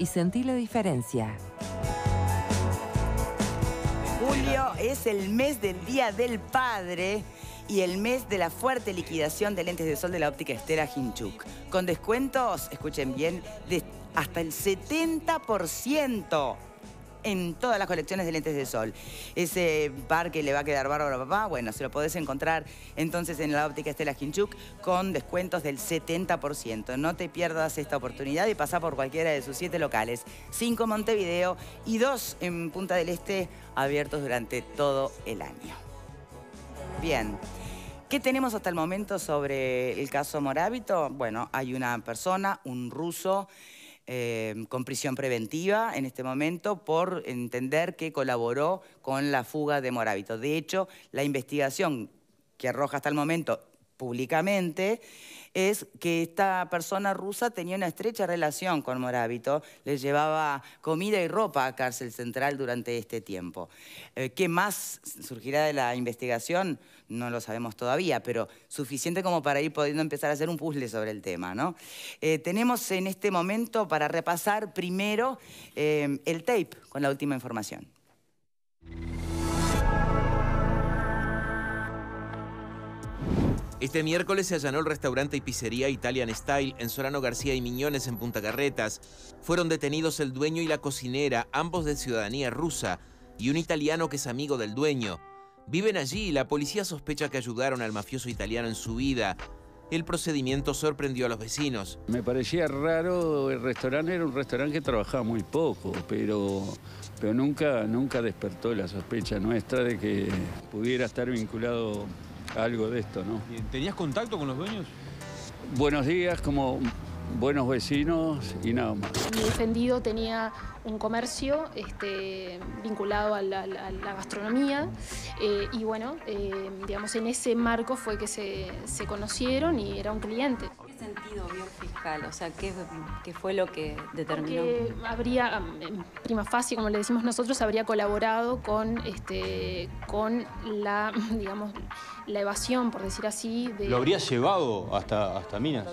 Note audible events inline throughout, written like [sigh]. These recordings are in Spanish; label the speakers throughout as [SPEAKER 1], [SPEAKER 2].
[SPEAKER 1] y sentí la diferencia. Julio es el mes del Día del Padre y el mes de la fuerte liquidación de lentes de sol de la óptica Estela Hinchuk. Con descuentos, escuchen bien, de hasta el 70% en todas las colecciones de lentes de sol. Ese par que le va a quedar bárbaro a papá, bueno, se lo podés encontrar entonces en la óptica Estela Kinchuk con descuentos del 70%. No te pierdas esta oportunidad y pasa por cualquiera de sus siete locales. Cinco en Montevideo y dos en Punta del Este abiertos durante todo el año. Bien. ¿Qué tenemos hasta el momento sobre el caso Morábito? Bueno, hay una persona, un ruso, eh, con prisión preventiva en este momento por entender que colaboró con la fuga de Morábito. De hecho, la investigación que arroja hasta el momento públicamente es que esta persona rusa tenía una estrecha relación con Morábito, le llevaba comida y ropa a cárcel central durante este tiempo. Eh, ¿Qué más surgirá de la investigación? no lo sabemos todavía, pero suficiente como para ir pudiendo empezar a hacer un puzzle sobre el tema. ¿no? Eh, tenemos en este momento para repasar primero eh, el tape con la última información.
[SPEAKER 2] Este miércoles se allanó el restaurante y pizzería Italian Style en Solano García y Miñones en Punta Carretas. Fueron detenidos el dueño y la cocinera, ambos de ciudadanía rusa, y un italiano que es amigo del dueño. Viven allí y la policía sospecha que ayudaron al mafioso italiano en su vida. El procedimiento sorprendió a los vecinos.
[SPEAKER 3] Me parecía raro, el restaurante era un restaurante que trabajaba muy poco, pero, pero nunca, nunca despertó la sospecha nuestra de que pudiera estar vinculado a algo de esto, ¿no? ¿Tenías contacto con los dueños? Buenos días, como buenos vecinos y nada más.
[SPEAKER 4] Mi defendido tenía un comercio este, vinculado a la, gastronomía eh, y bueno, eh, digamos, en ese marco fue que se, conocieron y era un cliente. ¿Qué sentido vio fiscal? O sea, ¿qué, fue lo que
[SPEAKER 5] determinó? Que habría,
[SPEAKER 4] prima fase, como le decimos nosotros, habría colaborado con, este, con la, [laughs] digamos, la evasión, por decir así. De... ¿Lo habría
[SPEAKER 6] llevado hasta, hasta Minas?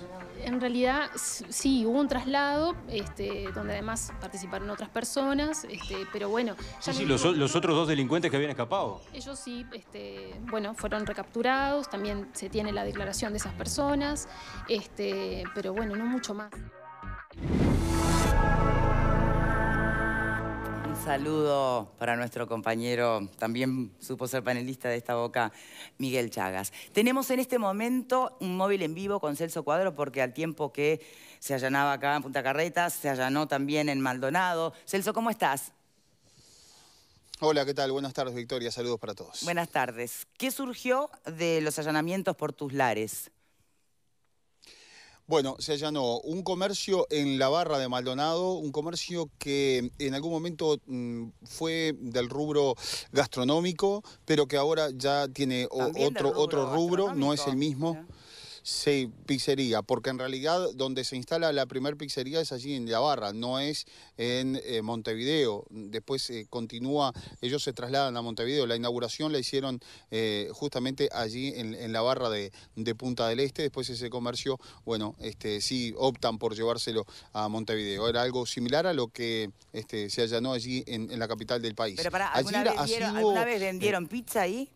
[SPEAKER 4] En realidad sí, hubo un traslado, este, donde además participaron otras personas, este, pero bueno... Sí, sí, los, otros
[SPEAKER 7] dos delincuentes que habían escapado.
[SPEAKER 4] Ellos sí, este, bueno, fueron recapturados, también se tiene la declaración de esas personas, pero bueno, no mucho más.
[SPEAKER 1] saludo para nuestro compañero, también supo ser panelista de esta boca, Miguel Chagas. Tenemos en este momento un móvil en vivo con Celso Cuadro, porque al tiempo que se allanaba acá en Punta Carretas, se allanó también en Maldonado. Celso, ¿cómo estás? Hola, ¿qué tal? Buenas tardes, Victoria. Saludos para todos. Buenas tardes. ¿Qué surgió de los allanamientos por tus lares?
[SPEAKER 6] Bueno, se allanó un comercio en la barra de Maldonado, un comercio que en algún momento mm, fue del rubro gastronómico, pero que ahora ya tiene otro, rubro otro rubro, no es el mismo. Sí, pizzería, porque en realidad donde se instala la primer pizzería es allí en La Barra, no es en eh, Montevideo. Después eh, continúa, ellos se trasladan a Montevideo. La inauguración la hicieron eh, justamente allí en, La Barra de, Punta del Este. Después ese comercio, bueno, este, sí optan por llevárselo a Montevideo. Era algo similar a lo que este, se allanó allí en, en la capital del país. Pero vez, ¿alguna vez vendieron pizza ahí?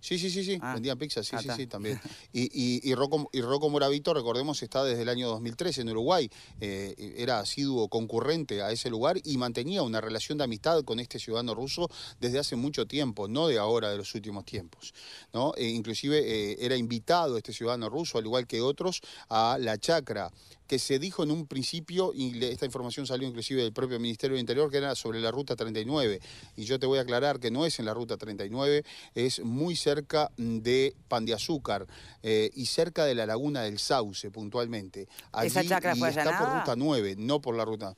[SPEAKER 6] Sí, sí, sí, sí, ah. vendían pizza, sí, ah, sí, sí, también. [laughs] Y, y, y, Rocco, Moravito, recordemos, está desde el año 2013 en Uruguay, eh, era asiduo concurrente a ese lugar y mantenía una relación de amistad con este ciudadano ruso desde hace mucho tiempo, no de ahora, de los últimos tiempos. ¿no? E inclusive eh, era invitado este ciudadano ruso, al igual que otros, a la chacra que se dijo en un principio, y esta información salió inclusive del propio Ministerio del Interior, que era sobre la Ruta 39. Y yo te voy a aclarar que no es en la Ruta 39, es muy cerca mm, de Pan de Azúcar eh, y cerca de la Laguna del Sauce, puntualmente. Allí, ¿Esa chacra fue está por Ruta 9, no por la Ruta...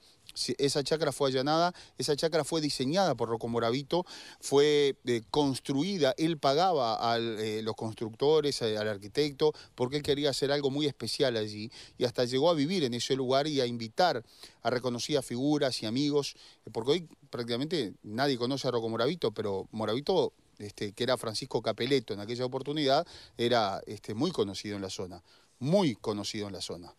[SPEAKER 6] Esa chacra fue allanada, esa chacra fue diseñada por Rocco Moravito, fue eh, construida, él pagaba a eh, los constructores, eh, al, arquitecto, porque él quería hacer algo muy especial allí y hasta llegó a vivir en ese lugar y a invitar a reconocidas figuras y amigos, porque hoy prácticamente nadie conoce a Rocco Moravito, pero Moravito este, que era Francisco Capeleto en aquella oportunidad, era este, muy conocido en la zona, muy conocido en la zona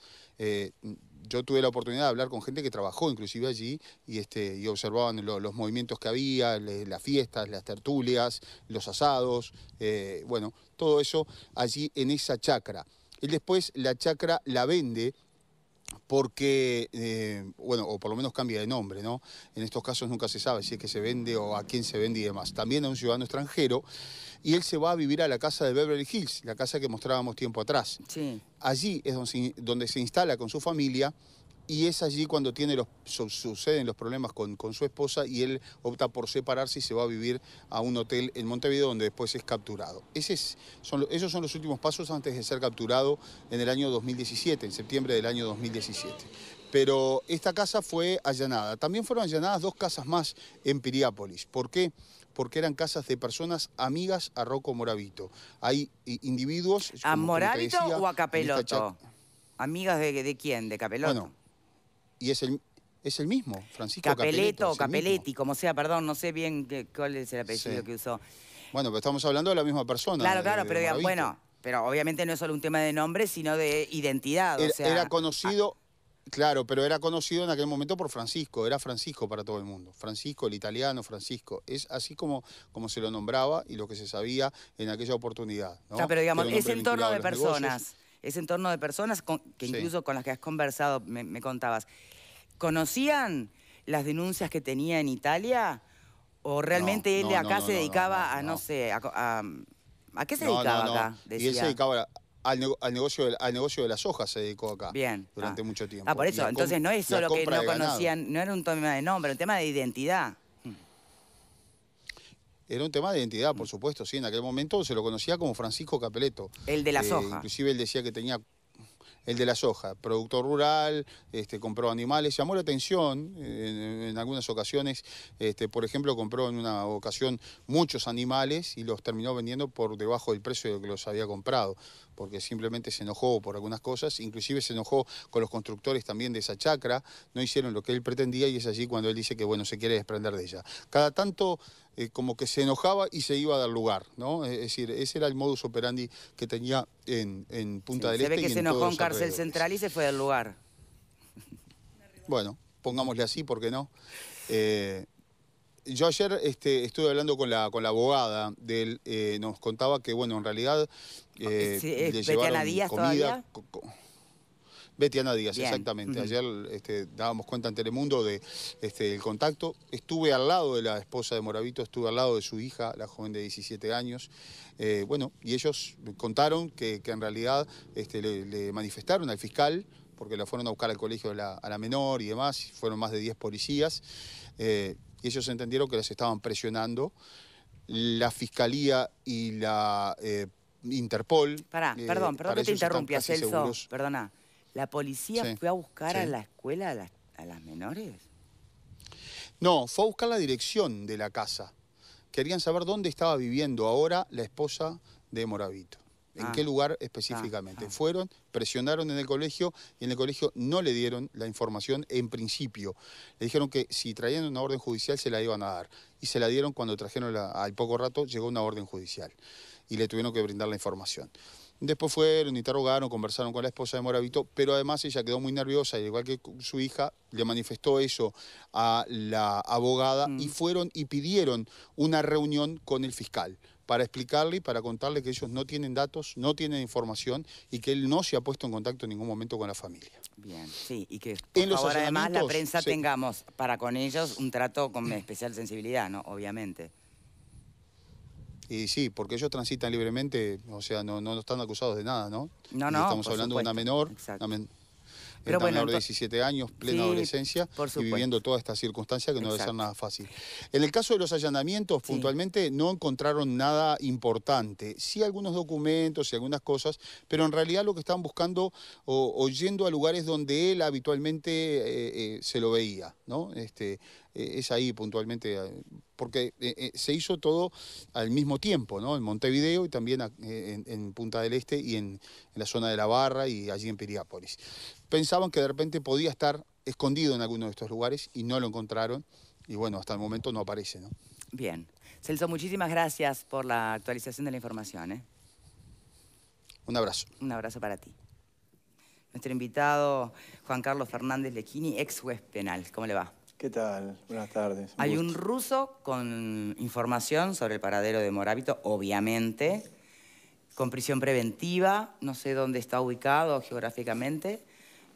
[SPEAKER 6] yo tuve la oportunidad de hablar con gente que trabajó inclusive allí y, este, y observaban los movimientos que había, las fiestas, las tertulias, los asados, eh, bueno, todo eso allí en esa chacra. Y después la chacra la vende porque, eh, bueno, o por lo menos cambia de nombre, ¿no? En estos casos nunca se sabe si es que se vende o a quién se vende y demás. También a un ciudadano extranjero, y él se va a vivir a la casa de Beverly Hills, la casa que mostrábamos tiempo atrás. Sí. Allí es donde se instala con su familia y es allí cuando tiene los, suceden los problemas con, su esposa y él opta por separarse y se va a vivir a un hotel en Montevideo donde después es capturado. Ese es, son, esos son los últimos pasos antes de ser capturado en el año 2017, en septiembre del año 2017. Pero esta casa fue allanada. También fueron allanadas dos casas más en Piriápolis. ¿Por qué? porque eran casas de personas amigas a Rocco Moravito. Hay eh, individuos... ¿A Moravito o a Capeloto? ¿Amigas de, de quién? ¿De Capeloto? y es el, es el mismo, Francisco Capeleto. Capeletti,
[SPEAKER 1] como sea, perdón, no sé bien qué, cuál es el apellido que usó. Bueno, pero estamos hablando de la misma persona. Claro, claro, eh, pero digamos, bueno, pero obviamente no
[SPEAKER 6] es solo un tema de nombre, sino de identidad. Era, ah. conocido, claro, pero era conocido en aquel momento por Francisco, era Francisco para todo el mundo. Francisco, el italiano, Francisco. Es así como, como se lo nombraba y lo que se sabía en aquella oportunidad. ¿no? Ah, pero digamos, ese entorno de personas ese entorno de personas que incluso con las que has conversado me, contabas,
[SPEAKER 1] ¿conocían las denuncias que tenía en Italia? ¿O realmente él acá se dedicaba
[SPEAKER 6] a, no sé, a, a, qué se dedicaba acá? Y él se dedicaba al, negocio de, al negocio de las hojas se dedicó acá. Bien. Durante ah. mucho tiempo. Ah, por eso. Entonces no es solo que no conocían,
[SPEAKER 1] no era un tema de nombre, un tema de identidad.
[SPEAKER 6] Era un tema de identidad, por supuesto, sí. En aquel momento se lo conocía como Francisco Capeleto. El de la eh, soja. Inclusive él decía que tenía el de la soja, productor rural, este, compró animales, llamó la atención eh, en, algunas ocasiones, este, por ejemplo, compró en una ocasión muchos animales y los terminó vendiendo por debajo del precio de que los había comprado porque simplemente se enojó por algunas cosas, inclusive se enojó con los constructores también de esa chacra, no hicieron lo que él pretendía y es allí cuando él dice que bueno, se quiere desprender de ella. Cada tanto eh, como que se enojaba y se iba a dar lugar, ¿no? Es decir, ese era el modus operandi que tenía en, Punta sí, del se Este. ve que se enojó en Cárcel
[SPEAKER 1] Central y se fue del lugar.
[SPEAKER 6] Bueno, pongámosle así, ¿por qué no? Eh, yo ayer este, estuve hablando con la, con la abogada del, eh, nos contaba que, bueno, en realidad ah, eh, Díaz comida. Betty Díaz, exactamente. Ayer este, dábamos cuenta en Telemundo de este, contacto. Estuve al lado de la esposa de Moravito, estuve al lado de su hija, la joven de 17 años. Eh, bueno, y ellos contaron que, en realidad le, manifestaron al fiscal porque la fueron a buscar al colegio a la menor y demás, fueron más de 10 policías, eh, y ellos entendieron que las estaban presionando. La Fiscalía y la eh, Interpol... Pará, eh, perdón, perdón que te interrumpí, Celso, perdona. ¿La policía fue a buscar a la escuela a las, a las menores? No, fue a buscar la dirección de la casa. Querían saber dónde estaba viviendo ahora la esposa de Moravito en ah, qué lugar ah, específicamente. Ah. Fueron, presionaron en el colegio y en el colegio no le dieron la información en principio. Le dijeron que si traían una orden judicial se la iban a dar. Y se la dieron cuando trajeron, la, al poco rato llegó una orden judicial y le tuvieron que brindar la información. Después fueron, interrogaron, conversaron con la esposa de Moravito, pero además ella quedó muy nerviosa, y igual que su hija, le manifestó eso a la abogada mm. y fueron y pidieron una reunión con el fiscal para explicarle y para contarle que ellos no tienen datos, no tienen información y que él no se ha puesto en contacto en ningún momento con la familia. Bien, sí, y que además la prensa
[SPEAKER 1] tengamos para con ellos un trato con especial sensibilidad, ¿no? Obviamente.
[SPEAKER 6] Y sí, porque ellos transitan libremente, o sea, no, no están acusados de nada, ¿no? No, no. Estamos hablando de una menor. Exactamente. Pero menor de 17 años, plena adolescencia, y viviendo toda esta circunstancia que no debe ser nada fácil. En el caso de los allanamientos, puntualmente no encontraron nada importante. Sí algunos documentos y algunas cosas, pero en realidad lo que estaban buscando o, yendo a lugares donde él habitualmente eh, eh, se lo veía, ¿no? Este, eh, es ahí puntualmente, eh, porque eh, se hizo todo al mismo tiempo, ¿no? En Montevideo y también en, Punta del Este y en, la zona de La Barra y allí en Piriápolis. Pensaban que de repente podía estar escondido en alguno de estos lugares y no lo encontraron y bueno, hasta el momento no aparece, ¿no? Bien. Celso, muchísimas gracias por la actualización de la información. ¿eh? Un abrazo.
[SPEAKER 1] Un abrazo para ti. Nuestro invitado, Juan Carlos Fernández Lequini, ex juez penal. ¿Cómo le va? ¿Qué tal? Buenas tardes. Hay un ruso con información sobre el paradero de Morábito, obviamente, con prisión preventiva, no sé dónde está ubicado geográficamente.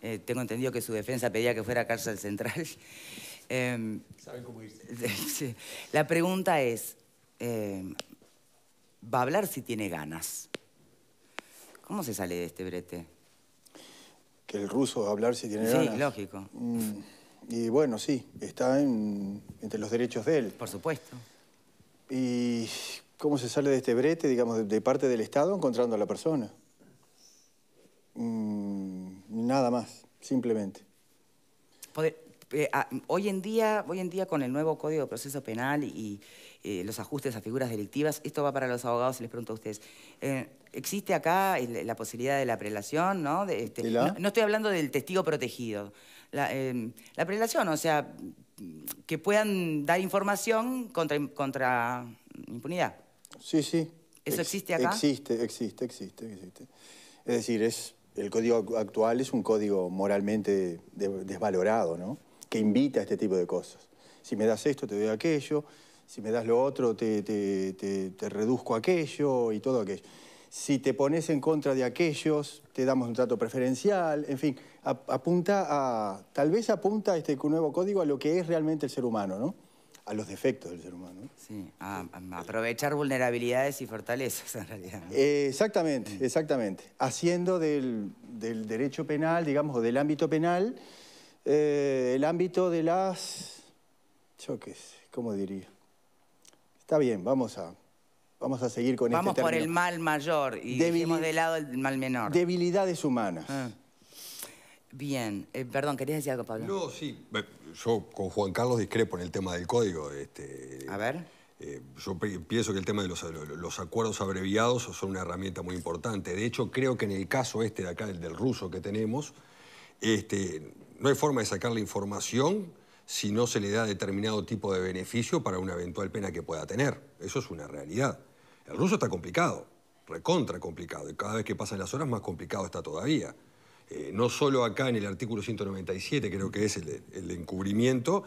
[SPEAKER 1] Eh, tengo entendido que su defensa pedía que fuera a cárcel central. [laughs] Eh, cómo irse. [laughs] La pregunta es, em, va a hablar si tiene ganas. ¿Cómo se sale de este brete? Que el ruso va a hablar si tiene ganas. Sí, lógico. Mm.
[SPEAKER 7] Y bueno, sí, está entre los derechos de él. Por supuesto. ¿Y cómo se sale de este brete, digamos, de, parte del Estado? Encontrando a la persona.
[SPEAKER 1] Mm, nada más, simplemente. Eh, ah, hoy, en día, hoy en día, con el nuevo Código de Proceso Penal y eh, los ajustes a figuras delictivas, esto va para los abogados, les pregunto a ustedes, eh, ¿existe acá la posibilidad de la prelación? Este, no, no estoy hablando del testigo protegido la, eh, prelación, o sea, que puedan dar información contra, contra impunidad. Sí, sí. ¿Eso existe acá?
[SPEAKER 7] Existe, existe, existe, Es decir, es, el código actual es un código moralmente desvalorado, ¿no? Que invita a este tipo de cosas. Si me das esto, te doy aquello. Si me das lo otro, te, reduzco aquello y todo aquello. Si te pones en contra de aquellos, te damos un trato preferencial. En fin, apunta a, tal vez apunta este nuevo código a lo que es realmente el ser humano, ¿no? A los defectos del ser humano. Sí,
[SPEAKER 1] a, aprovechar vulnerabilidades y fortalezas en realidad.
[SPEAKER 7] exactamente, exactamente. Haciendo del, derecho penal, digamos, o del ámbito penal, eh, el ámbito de las... choques, como ¿cómo diría? Está bien, vamos a vamos a seguir con este Vamos por el
[SPEAKER 1] mal mayor y dejemos de lado el mal menor. Debilidades humanas. Ah. Bien, eh, perdón, ¿querías decir algo, Pablo? No, sí,
[SPEAKER 3] yo con Juan Carlos discrepo en el tema del código. Este, a ver. Eh, yo pienso que el tema de los, acuerdos abreviados son una herramienta muy importante. De hecho, creo que en el caso este de acá, el del ruso que tenemos, este, no hay forma de sacar la información si no se le da determinado tipo de beneficio para una eventual pena que pueda tener. Eso es una realidad. El ruso está complicado, recontra complicado, y cada vez que pasan las horas más complicado está todavía. Eh, no solo acá en el artículo 197, creo que es el encubrimiento,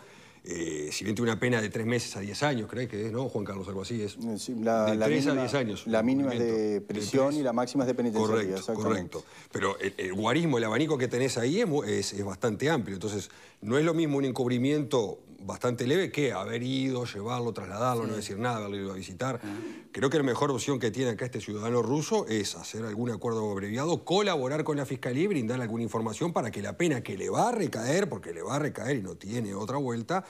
[SPEAKER 3] eh, si bien tiene una pena de tres meses a diez años, ¿crees que es, no, Juan Carlos? Algo así es. Eh, de tres a diez años. La mínima es de prisión y la
[SPEAKER 7] máxima es de penitenciaría. Correcto, correcto.
[SPEAKER 3] Pero el, guarismo, el abanico que tenés ahí es, bastante amplio. Entonces, no es lo mismo un encubrimiento bastante leve que haber ido, llevarlo, trasladarlo, no decir nada, haberlo ido a visitar. Ah. Creo que la mejor opción que tiene acá este ciudadano ruso es hacer algún acuerdo abreviado, colaborar con la Fiscalía y brindar alguna información para que la pena que le va a recaer, porque le va a recaer y no tiene otra vuelta,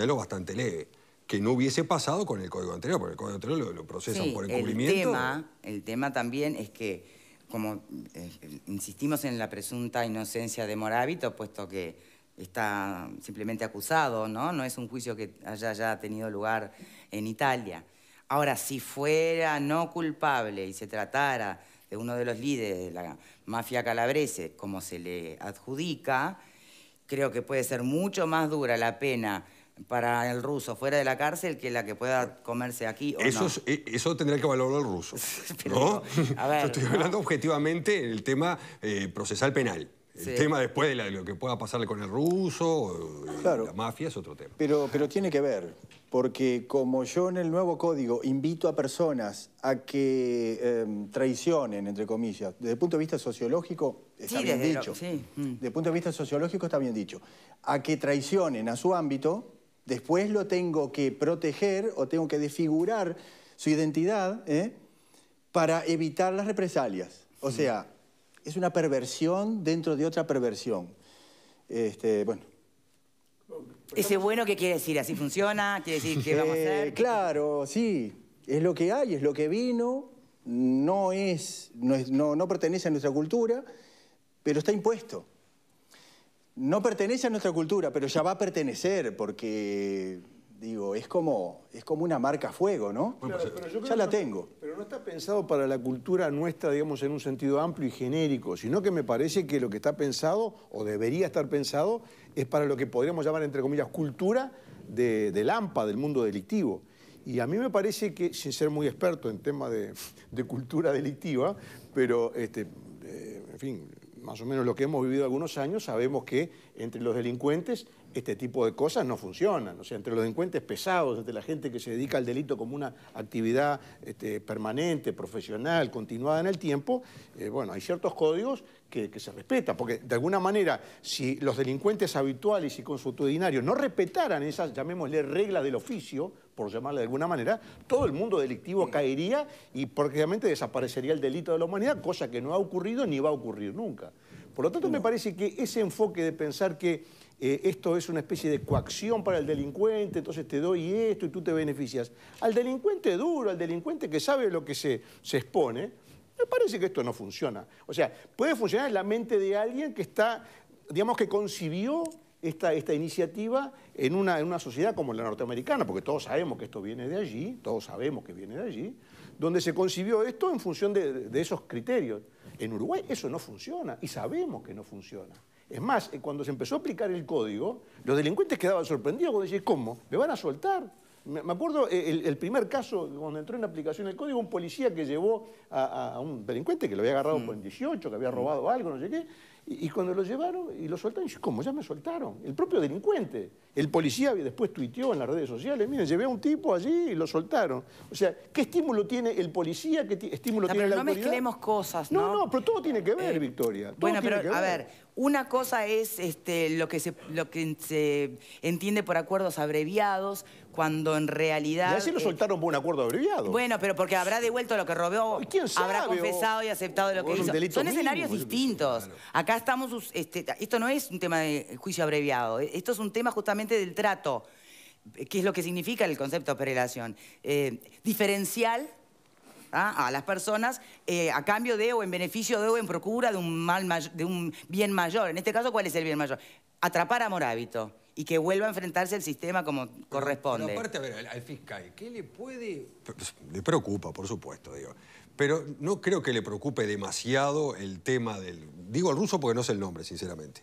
[SPEAKER 3] algo bastante leve, que no hubiese pasado con el código anterior, porque el
[SPEAKER 1] código anterior lo, procesan por encubrimiento. El tema, el tema también es que, como eh, insistimos en la presunta inocencia de Morábito, puesto que está simplemente acusado, ¿no? No es un juicio que haya ya tenido lugar en Italia. Ahora, si fuera no culpable y se tratara de uno de los líderes de la mafia calabrese, como se le adjudica, creo que puede ser mucho más dura la pena para el ruso fuera de la cárcel que la que pueda comerse aquí o eso, no.
[SPEAKER 3] Eh, eso tendría que valorar el ruso, [laughs] Yo estoy hablando objetivamente el tema eh, procesal penal. El tema después de, lo que pueda pasarle con el ruso, eh, la mafia es otro tema.
[SPEAKER 7] Pero, pero tiene que ver, porque como yo en el nuevo código invito a personas a que em, traicionen, entre comillas, desde el punto de vista sociológico, Está sí, bien dicho. Mm. Desde punto de vista sociológico está bien dicho. A que traicionen a su ámbito, después lo tengo que proteger o tengo que desfigurar su identidad ¿eh? para evitar las represalias. O mm. sea, es una perversión dentro de otra perversión. Este, bueno.
[SPEAKER 1] Ese bueno, que quiere decir? ¿Así funciona? ¿Quiere decir que vamos a [laughs] Claro, sí.
[SPEAKER 7] Es lo que hay, es lo que vino. no pertenece a nuestra cultura pero está impuesto. No pertenece a nuestra cultura, pero ya va a pertenecer, porque, digo, es como, es como una marca fuego, ¿no?
[SPEAKER 2] Pues, ya la tengo. Pero no está pensado para la cultura nuestra, digamos, en un sentido amplio y genérico, sino que me parece que lo que está pensado, o debería estar pensado, es para lo que podríamos llamar, entre comillas, cultura de, del AMPA, del mundo delictivo. Y a mí me parece que, sin ser muy experto en temas de, cultura delictiva, pero, este, eh, en fin, más o menos lo que hemos vivido algunos años, sabemos que entre los delincuentes este tipo de cosas no funcionan. O sea, entre los delincuentes pesados, entre la gente que se dedica al delito como una actividad este, permanente, profesional, continuada en el tiempo, eh, bueno, hay ciertos códigos que, se respetan. Porque de alguna manera, si los delincuentes habituales y consuetudinarios no respetaran esas, llamémosle, reglas del oficio, por llamarla de alguna manera, todo el mundo delictivo caería y prácticamente desaparecería el delito de la humanidad, cosa que no ha ocurrido ni va a ocurrir nunca. Por lo tanto, me parece que ese enfoque de pensar que eh, esto es una especie de coacción para el delincuente, entonces te doy esto y tú te beneficias. Al delincuente duro, al delincuente que sabe lo que se, expone, me parece que esto no funciona. O sea, puede funcionar en la mente de alguien que está, digamos que concibió esta, iniciativa en una, sociedad como la norteamericana, porque todos sabemos que esto viene de allí, todos sabemos que viene de allí, donde se concibió esto en función de esos criterios. En Uruguay eso no funciona y sabemos que no funciona. Es más, eh, cuando se empezó a aplicar el código, los delincuentes quedaban sorprendidos cuando decís, ¿cómo? ¿Me van a soltar? Me acuerdo eh, el, primer caso, cuando entró en aplicación el código, un policía que llevó a, un delincuente que lo había agarrado por mm. 18, que había mm. robado algo, no sé qué, y, cuando lo llevaron y lo soltaron, dice, ¿cómo? Ya me soltaron. El propio delincuente. El policía después tuiteó en las redes sociales, miren, llevé a un tipo allí y lo soltaron. O sea, ¿qué estímulo tiene el policía? ¿Qué estímulo tiene pero no mezclemos cosas, ¿no? No, no, pero todo tiene que ver, eh, Victoria. bueno, pero a ver,
[SPEAKER 1] una cosa es este, lo, que se, lo que se entiende por acuerdos abreviados, cuando en realidad... Y así lo eh, soltaron por un acuerdo abreviado. Bueno, pero porque habrá devuelto lo que robó, habrá confesado y aceptado lo que hizo. Son escenarios distintos. Acá estamos... Este, esto no es un tema de juicio abreviado, eh, esto es un tema justamente del trato, que es lo que significa el concepto de prelación, eh, diferencial ¿ah? a las personas eh, a cambio de o en beneficio de o en procura de un, mal de un bien mayor. En este caso, ¿cuál es el bien mayor? Atrapar a Morábito y que vuelva a enfrentarse al sistema como corresponde. aparte, a
[SPEAKER 3] ver, al, fiscal, ¿qué le puede...? Le preocupa, por supuesto, digo. Pero no creo que le preocupe demasiado el tema del... Digo el ruso porque no sé el nombre, sinceramente.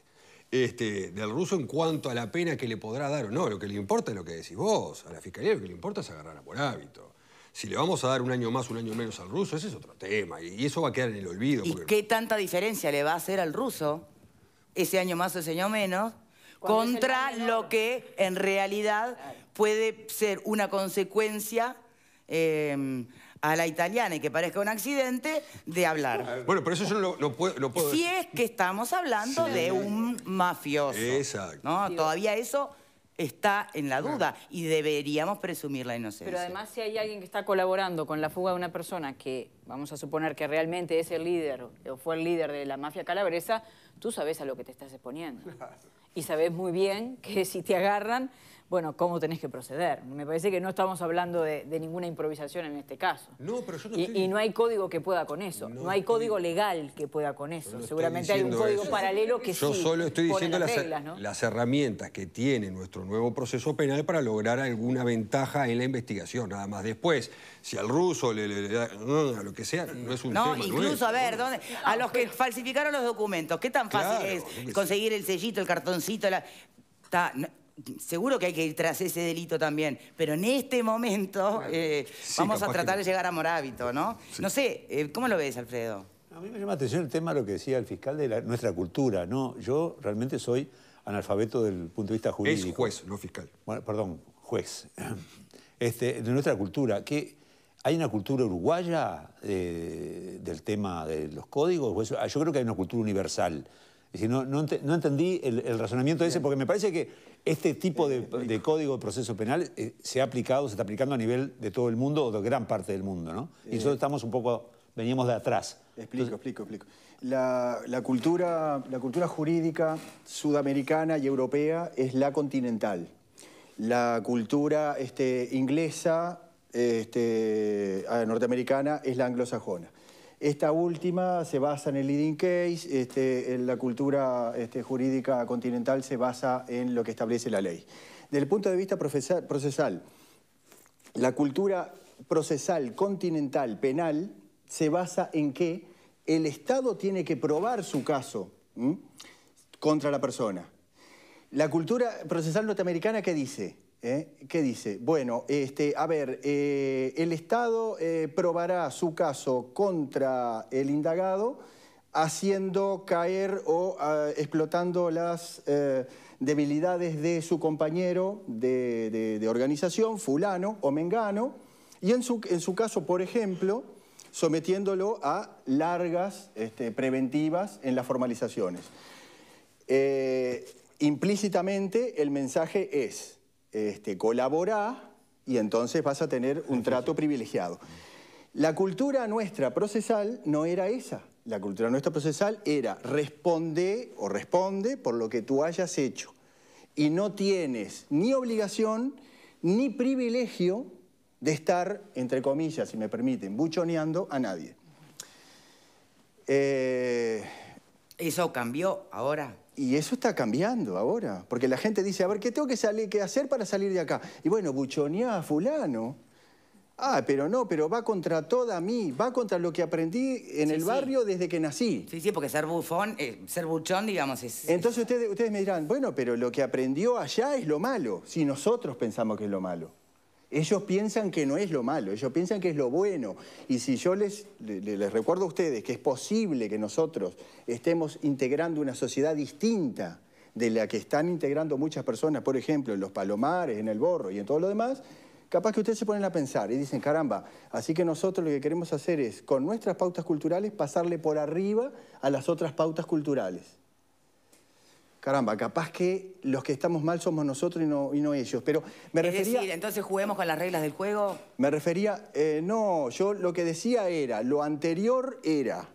[SPEAKER 3] Este, del ruso en cuanto a la pena que le podrá dar o no. Lo que le importa es lo que decís vos. A la fiscalía lo que le importa es agarrar por hábito. Si le vamos a dar un año más, un año menos al ruso, ese es otro tema. Y eso va a quedar en el olvido. ¿Y
[SPEAKER 1] qué tanta diferencia le va a hacer al ruso ese año más o ese año menos contra lo que en realidad puede ser una consecuencia eh, a la italiana y que parezca un accidente de hablar.
[SPEAKER 3] Bueno, pero eso yo lo,
[SPEAKER 1] puedo, Si es que estamos hablando de un mafioso. Exacto. ¿no? Todavía eso está en la duda y deberíamos presumir la inocencia. Pero además
[SPEAKER 5] si hay alguien que está colaborando con la fuga de una persona que vamos a suponer que realmente es el líder o fue el líder de la mafia calabresa, tú sabes a lo que te estás exponiendo. Y sabes muy bien que si te agarran bueno, cómo tenés que proceder. Me parece que no estamos hablando de, ninguna improvisación en este caso. y, no hay código que pueda con eso. No, hay código legal que pueda con eso. Seguramente hay un código paralelo que yo solo estoy diciendo las,
[SPEAKER 3] herramientas que tiene nuestro nuevo proceso penal para lograr alguna ventaja en la investigación, nada más. Después, si al ruso le, da, a lo que sea, no es un tema. Incluso, a
[SPEAKER 1] ver, ¿dónde? a los que falsificaron los documentos, ¿qué tan fácil es conseguir el sellito, el cartoncito? La seguro que hay que ir tras ese delito también, pero en este momento eh, vamos a tratar de llegar a Morábito, ¿no? No sé, eh, ¿cómo lo ves, Alfredo?
[SPEAKER 2] A mí me
[SPEAKER 3] llama la atención el tema lo que decía el fiscal de nuestra cultura, ¿no? Yo realmente soy analfabeto del punto de vista jurídico. Es juez, no fiscal. Bueno, perdón, juez. [clears throat] Este, de nuestra cultura, que hay una cultura uruguaya eh, del tema de los códigos. Yo creo que hay una cultura universal no, entendí el, razonamiento de ese, porque me parece que este tipo de, código de proceso penal eh, se ha aplicado, se está aplicando a nivel de todo el mundo o de gran parte del mundo, ¿no? Y nosotros eh, estamos un poco, veníamos de atrás. Explico, explico, explico.
[SPEAKER 7] La, cultura, la cultura jurídica sudamericana y europea es la continental. La cultura este, inglesa, este, ah, norteamericana, es la anglosajona. Esta última se basa en el leading case, este, en la cultura este, jurídica continental se basa en lo que establece la ley. Desde el punto de vista procesal, la cultura procesal continental penal se basa en que el Estado tiene que probar su caso contra la persona. La cultura procesal norteamericana, ¿qué dice? ¿Eh? ¿Qué dice? Bueno, este, a ver, eh, el Estado eh, probará su caso contra el indagado haciendo caer o ah, explotando las debilidades de su compañero de, organización, fulano o mengano, y en su, caso, por ejemplo, sometiéndolo a largas este, preventivas en las formalizaciones. implícitamente el mensaje es este, colabora y entonces vas a tener un trato privilegiado. La cultura nuestra procesal no era esa. La cultura nuestra procesal era responde o responde por lo que tú hayas hecho. Y no tienes ni obligación ni privilegio de estar, entre comillas, si me permiten, buchoneando a nadie. Eh,
[SPEAKER 1] Eso cambió ahora
[SPEAKER 7] y eso está cambiando ahora, porque la gente dice, a ver, ¿qué tengo que, salir, que hacer para salir de acá? Y bueno, buchonea a fulano. Ah, pero no, pero va contra toda mí, va contra lo que aprendí en el barrio desde que nací.
[SPEAKER 1] Sí, sí, porque ser bufón, eh, ser buchón, digamos, es... Entonces Ustedes, ustedes me dirán, bueno, pero lo que aprendió allá
[SPEAKER 7] es lo malo, si nosotros pensamos que es lo malo. Ellos piensan que no es lo malo, ellos piensan que es lo bueno. Y si yo les, recuerdo a ustedes que es posible que nosotros estemos integrando una sociedad distinta de la que están integrando muchas personas, por ejemplo, en los palomares, en el borro y en todo lo demás, capaz que ustedes se ponen a pensar y dicen, caramba, así que nosotros lo que queremos hacer es, con nuestras pautas culturales, pasarle por arriba a las otras pautas culturales caramba, capaz que los que estamos mal somos nosotros y no, ellos. Pero me es decir,
[SPEAKER 1] entonces juguemos con las reglas del juego.
[SPEAKER 7] Me refería, eh, no, yo lo que decía era, lo anterior era,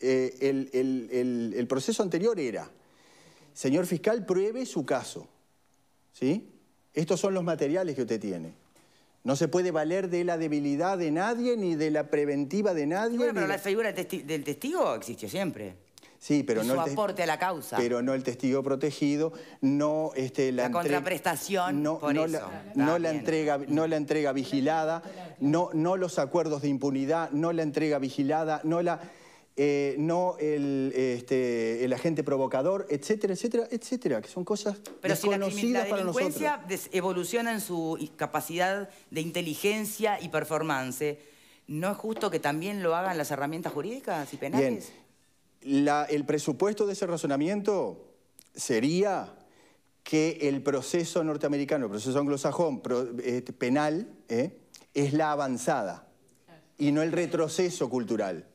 [SPEAKER 7] eh, el, proceso anterior era, señor fiscal, pruebe su caso, ¿sí? Estos son los materiales que usted tiene. No se puede valer de la debilidad de nadie ni de la preventiva de nadie. bueno, pero la
[SPEAKER 1] figura del testigo existe siempre.
[SPEAKER 7] Sí, pero no su el aporte a la
[SPEAKER 1] causa. Pero
[SPEAKER 7] no el testigo protegido, no este, la, contraprestación, no, entrega, no la entrega vigilada, no, los acuerdos de impunidad, no la entrega vigilada, no eh, este, el, agente provocador, etcétera, etcétera, etcétera, que son cosas Pero si la, la delincuencia
[SPEAKER 1] evoluciona en su capacidad de inteligencia y performance, ¿no es justo que también lo hagan las herramientas jurídicas y penales?
[SPEAKER 7] el presupuesto de ese razonamiento sería que el proceso norteamericano, el proceso anglosajón este, penal, eh, es la avanzada y no el retroceso cultural.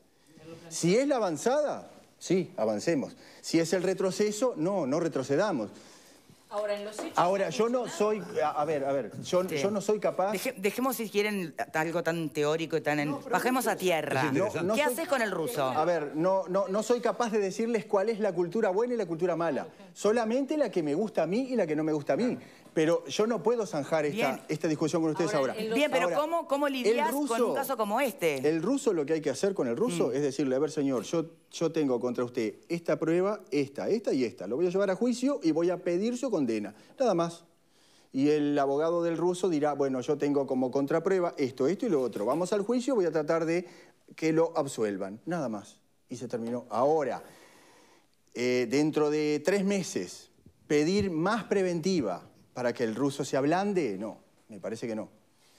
[SPEAKER 7] Si es la avanzada, sí, avancemos. Si es el retroceso, no, no retrocedamos.
[SPEAKER 1] Ahora, yo no soy,
[SPEAKER 7] a, ver, a ver, yo, no soy capaz...
[SPEAKER 1] dejemos si quieren algo tan teórico y tan... Bajemos a tierra. ¿Qué haces con el ruso? A
[SPEAKER 7] ver, no, no, no soy capaz de decirles cuál es la cultura buena y la cultura mala. Solamente la que me gusta a mí y la que no me gusta a mí. Pero yo no puedo zanjar esta, discusión con ustedes ahora. Bien, pero
[SPEAKER 1] ¿cómo, lidias con un caso
[SPEAKER 7] como este? El ruso, lo que hay que hacer con el ruso mm. es decirle, a ver, señor, yo, tengo contra usted esta prueba, esta, esta y esta. Lo voy a llevar a juicio y voy a pedir su condena. Nada más. Y el abogado del ruso dirá, bueno, yo tengo como contraprueba esto, esto y lo otro. Vamos al juicio, voy a tratar de que lo absuelvan. Nada más. Y se terminó. Ahora, eh, dentro de tres meses, pedir más preventiva para que el ruso se ablande, no, me parece que no.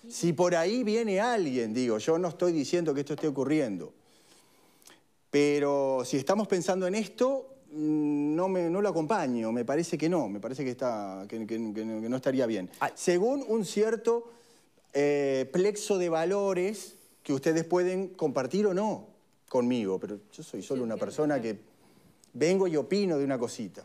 [SPEAKER 7] Si por ahí viene alguien, digo, yo no estoy diciendo que esto esté ocurriendo, pero si estamos pensando en esto, mm, no, me, no lo acompaño, me parece que no, me parece que, está, no estaría bien. Según un cierto eh, plexo de valores que ustedes pueden compartir o no conmigo, pero yo soy solo una persona que vengo y opino de una cosita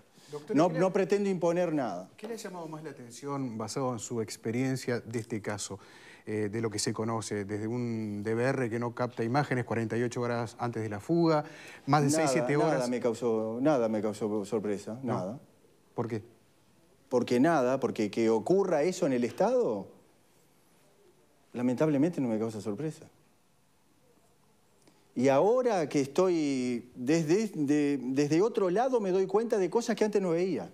[SPEAKER 7] no, pretendo imponer nada.
[SPEAKER 2] ¿Qué le ha llamado más la atención, basado en su experiencia de este caso, eh, de lo que se conoce, desde un DVR que no capta imágenes 48 horas antes de la fuga, más de 6, 7 horas? Nada me
[SPEAKER 7] causó, nada me causó sorpresa, nada. ¿Por qué? Porque nada, porque que ocurra eso en el Estado, lamentablemente no me causa sorpresa. Y ahora que estoy desde, desde otro lado me doy cuenta de cosas que antes no veía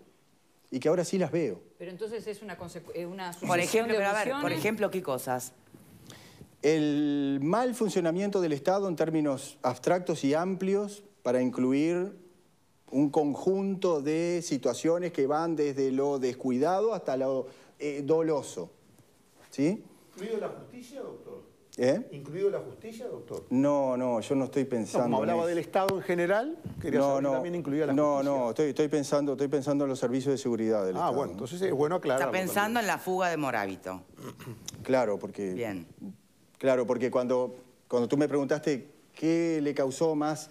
[SPEAKER 7] y que ahora sí las veo. Pero
[SPEAKER 5] entonces es una, eh, una por ejemplo, por ejemplo,
[SPEAKER 1] ¿qué cosas? El
[SPEAKER 7] mal funcionamiento del Estado en términos abstractos y amplios para incluir un conjunto de situaciones que van desde lo descuidado hasta lo eh, doloso. ¿Sí?
[SPEAKER 2] ¿Incluido la justicia o ¿Eh? ¿Incluido la justicia, doctor?
[SPEAKER 7] No, no, yo no estoy pensando. No, como hablaba del
[SPEAKER 2] Estado en general, quería no, no, también incluía la
[SPEAKER 7] justicia. No, no, estoy, estoy, pensando, estoy pensando en los servicios de seguridad del ah, Estado. Ah, bueno,
[SPEAKER 2] entonces es bueno
[SPEAKER 1] aclarar. Está pensando en la fuga de Morábito. Claro, porque. Bien. Claro, porque
[SPEAKER 7] cuando, cuando tú me preguntaste qué le causó más.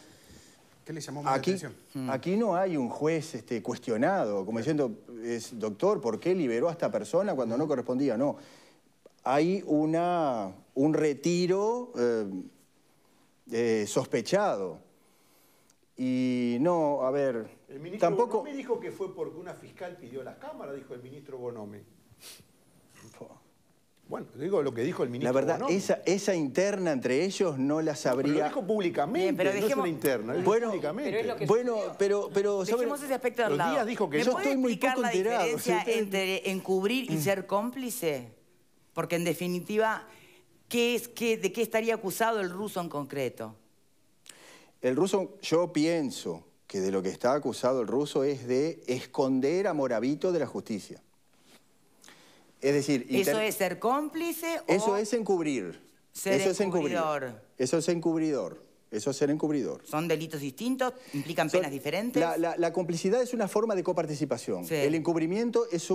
[SPEAKER 7] ¿Qué le llamó más atención? Mm. Aquí no hay un juez este, cuestionado, como diciendo, es, doctor, ¿por qué liberó a esta persona cuando no correspondía? No. Hay una un retiro eh, eh, sospechado. Y no, a ver,
[SPEAKER 2] el ministro Bonomi dijo que fue porque una fiscal pidió las la Cámara, dijo el ministro Bonomi. Bueno, digo lo que dijo el ministro. La verdad,
[SPEAKER 7] esa, esa interna entre ellos no la sabría. Pero lo dijo públicamente, Bien, pero no es una interna, es bueno, públicamente. Pero bueno, pero, pero sobre dejemos ese aspecto al lado. Días dijo que yo estoy muy poco la enterado. diferencia [laughs] entre
[SPEAKER 1] encubrir y ser cómplice? Porque en definitiva ¿de qué estaría acusado el ruso en concreto?
[SPEAKER 7] El ruso, yo pienso que de lo que está acusado el ruso es de esconder a Moravito de la justicia. Es decir... ¿Eso es
[SPEAKER 1] ser cómplice o...? Eso
[SPEAKER 7] es encubrir. Eso encubridor. Es encubrir. Eso es encubridor. Eso es ser encubridor. ¿Son delitos distintos? ¿Implican penas diferentes? La, complicidad es una forma de coparticipación. El encubrimiento es,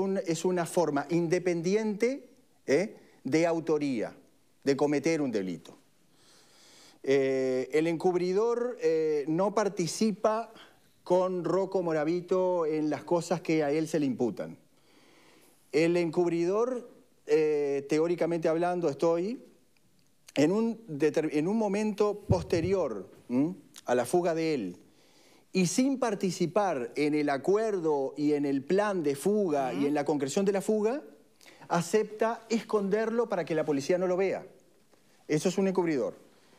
[SPEAKER 7] una forma independiente ¿eh? de autoría de cometer un delito. Eh, el encubridor eh, no participa con Rocco Moravito en las cosas que a él se le imputan. El encubridor, eh, teóricamente hablando, estoy en un, momento posterior a la fuga de él y sin participar en el acuerdo y en el plan de fuga y en la concreción de la fuga, acepta esconderlo para que la policía no lo vea. Eso es un encubridor.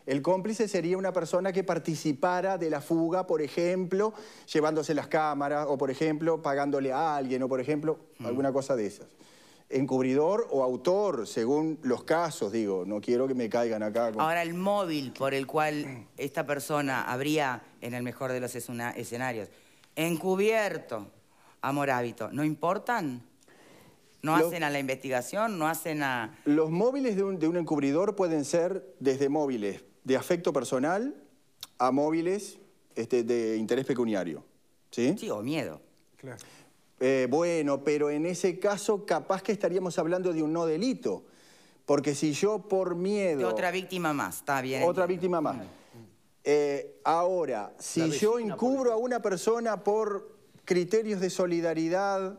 [SPEAKER 7] El cómplice sería una persona que participara de la fuga, por ejemplo, llevándose las cámaras, o por ejemplo, pagándole a alguien, o por ejemplo, mm. alguna cosa de esas. Encubridor o autor, según los casos, digo, no quiero que me caigan acá.
[SPEAKER 1] Ahora, el móvil por el cual esta persona habría, en el mejor de los escenarios, encubierto amor hábito, ¿no importan? No hacen a la investigación, no hacen a...
[SPEAKER 7] Los móviles de un, encubridor pueden ser desde móviles de afecto personal a móviles este, de interés pecuniario. ¿Sí? Sí, o miedo. Claro. Eh, bueno, pero en ese caso capaz que estaríamos hablando de un no delito. Porque si yo por miedo... De otra
[SPEAKER 1] víctima más, está bien.
[SPEAKER 7] Otra víctima más.
[SPEAKER 1] Eh, ahora,
[SPEAKER 7] si yo encubro a una persona por criterios de solidaridad,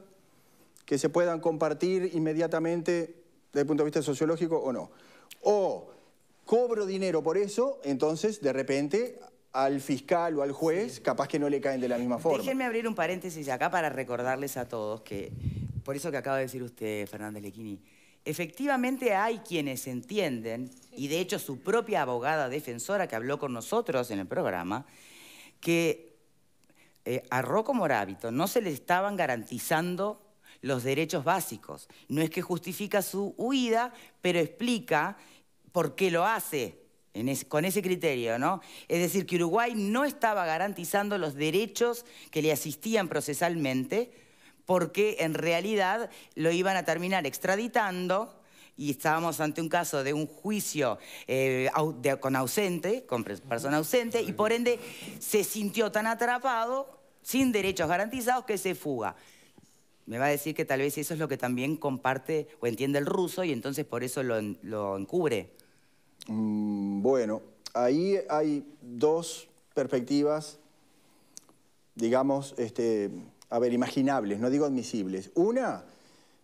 [SPEAKER 7] que se puedan compartir inmediatamente desde el punto de vista sociológico o no. O cobro dinero por eso, entonces de repente al fiscal o al juez capaz que no le
[SPEAKER 1] caen de la misma forma. Déjenme abrir un paréntesis acá para recordarles a todos que, por eso que acaba de decir usted, Fernández Lequini, efectivamente hay quienes entienden, y de hecho su propia abogada defensora que habló con nosotros en el programa, que eh, a Rocco Morábito no se le estaban garantizando los derechos básicos. No es que justifica su huida, pero explica por qué lo hace. con ese criterio, ¿no? Es decir, que Uruguay no estaba garantizando los derechos que le asistían procesalmente, porque en realidad lo iban a terminar extraditando y estábamos ante un caso de un juicio eh, con ausente, con persona ausente, y por ende se sintió tan atrapado, sin derechos garantizados, que se fuga me va a decir que tal vez eso es lo que también comparte o entiende el ruso y entonces por eso lo, encubre.
[SPEAKER 7] Mm, bueno, ahí hay dos perspectivas, digamos, este, a ver, imaginables, no digo admisibles. Una,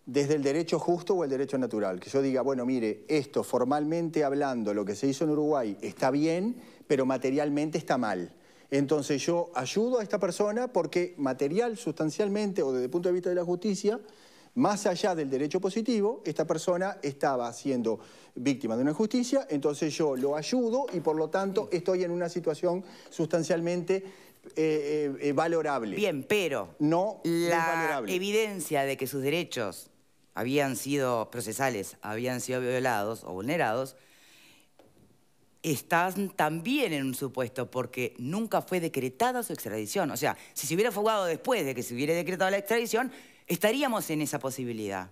[SPEAKER 7] desde el derecho justo o el derecho natural, que yo diga, bueno, mire, esto formalmente hablando, lo que se hizo en Uruguay está bien, pero materialmente está mal. Entonces yo ayudo a esta persona porque material, sustancialmente o desde el punto de vista de la justicia, más allá del derecho positivo, esta persona estaba siendo víctima de una injusticia, entonces yo lo ayudo y por lo tanto estoy en una situación sustancialmente eh, eh,
[SPEAKER 1] eh, valorable. Bien, pero no la evidencia de que sus derechos habían sido procesales, habían sido violados o vulnerados, están también en un supuesto, porque nunca fue decretada su extradición. O sea, si se hubiera fugado después de que se hubiera decretado la extradición, estaríamos en esa posibilidad.